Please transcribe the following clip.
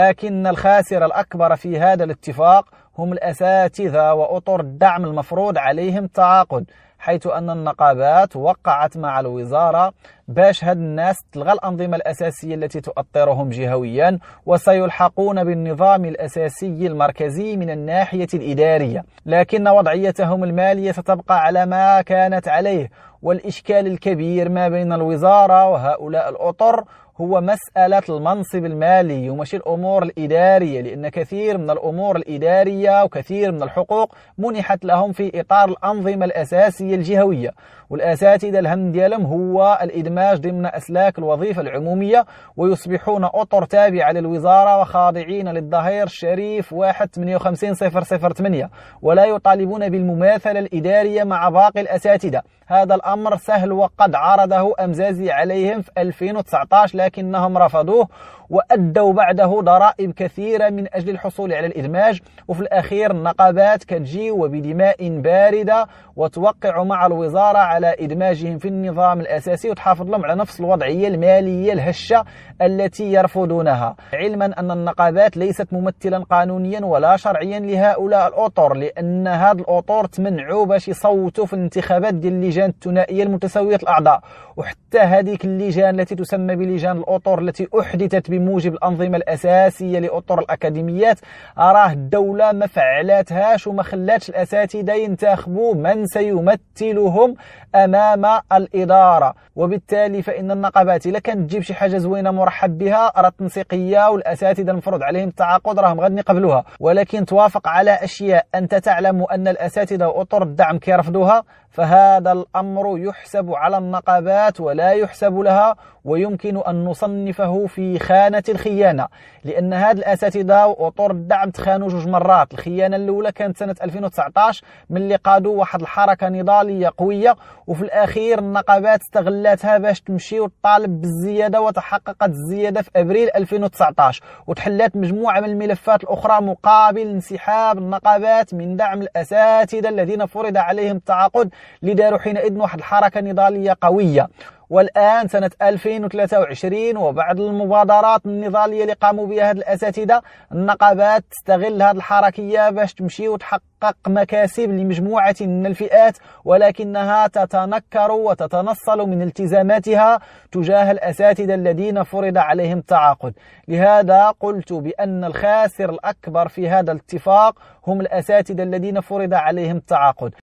لكن الخاسر الأكبر في هذا الاتفاق هم الأساتذة وأطر الدعم المفروض عليهم تعاقد حيث أن النقابات وقعت مع الوزارة باش هاد الناس تلغى الأنظمة الأساسية التي تؤطرهم جهويا وسيلحقون بالنظام الأساسي المركزي من الناحية الإدارية لكن وضعيتهم المالية ستبقى على ما كانت عليه والإشكال الكبير ما بين الوزارة وهؤلاء الأطر هو مسألة المنصب المالي ومش الأمور الإدارية لأن كثير من الأمور الإدارية وكثير من الحقوق منحت لهم في إطار الأنظمة الأساسية الجهوية والأساتذة الهم ديالهم هو الإدماج ضمن أسلاك الوظيفة العمومية ويصبحون أطر تابعة للوزارة وخاضعين للظهير الشريف 151008 ولا يطالبون بالمماثلة الإدارية مع باقي الأساتذة هذا الأمر سهل وقد عرضه أمزازي عليهم في 2019 لكنهم رفضوه وأدوا بعده ضرائب كثيرة من أجل الحصول على الإدماج وفي الأخير النقابات كتجي وبدماء باردة وتوقع مع الوزارة على على إدماجهم في النظام الأساسي وتحافظ لهم على نفس الوضعية المالية الهشة التي يرفضونها علما أن النقابات ليست ممثلا قانونيا ولا شرعيا لهؤلاء الأطر لأن هذا الأطر تمنعوا باش يصوتوا في الانتخابات ديال اللجان الثنائية المتساوية الأعضاء وحتى هذيك اللجان التي تسمى بلجان الأطر التي أحدثت بموجب الأنظمة الأساسية لأطر الأكاديميات راه الدولة ما فعلتهاش وما خلاتش الأساتذة ينتخبوا من سيمثلهم امام الاداره وبالتالي فان النقابات الا كانت تجيب شي حاجه زوينه مرحب بها راه التنسيقيه والاساتذه المفروض عليهم التعاقد راهم غادي يقبلوها ولكن توافق على اشياء انت تعلم ان الاساتذه واطر الدعم كيرفضوها فهذا الأمر يحسب على النقابات ولا يحسب لها ويمكن أن نصنفه في خانة الخيانة لأن هذا الأساتذة وأطر الدعم تخانوا جوج مرات الخيانة الأولى كانت سنة 2019 من اللي قادوا واحد الحركة نضالية قوية وفي الأخير النقابات استغلتها باش تمشي وتطالب بالزيادة وتحققت الزيادة في أبريل 2019 وتحلات مجموعة من الملفات الأخرى مقابل انسحاب النقابات من دعم الأساتذة الذين فرض عليهم التعاقد لداروا حينئذ واحد الحركة نضالية قوية والآن سنة 2023 وبعد المبادرات النضالية اللي قاموا بها هاد الأساتذة النقابات تستغل هاد الحركية باش تمشي وتحقق مكاسب لمجموعة من الفئات ولكنها تتنكر وتتنصل من التزاماتها تجاه الأساتذة الذين فرض عليهم التعاقد لهذا قلت بأن الخاسر الأكبر في هذا الاتفاق هم الأساتذة الذين فرض عليهم التعاقد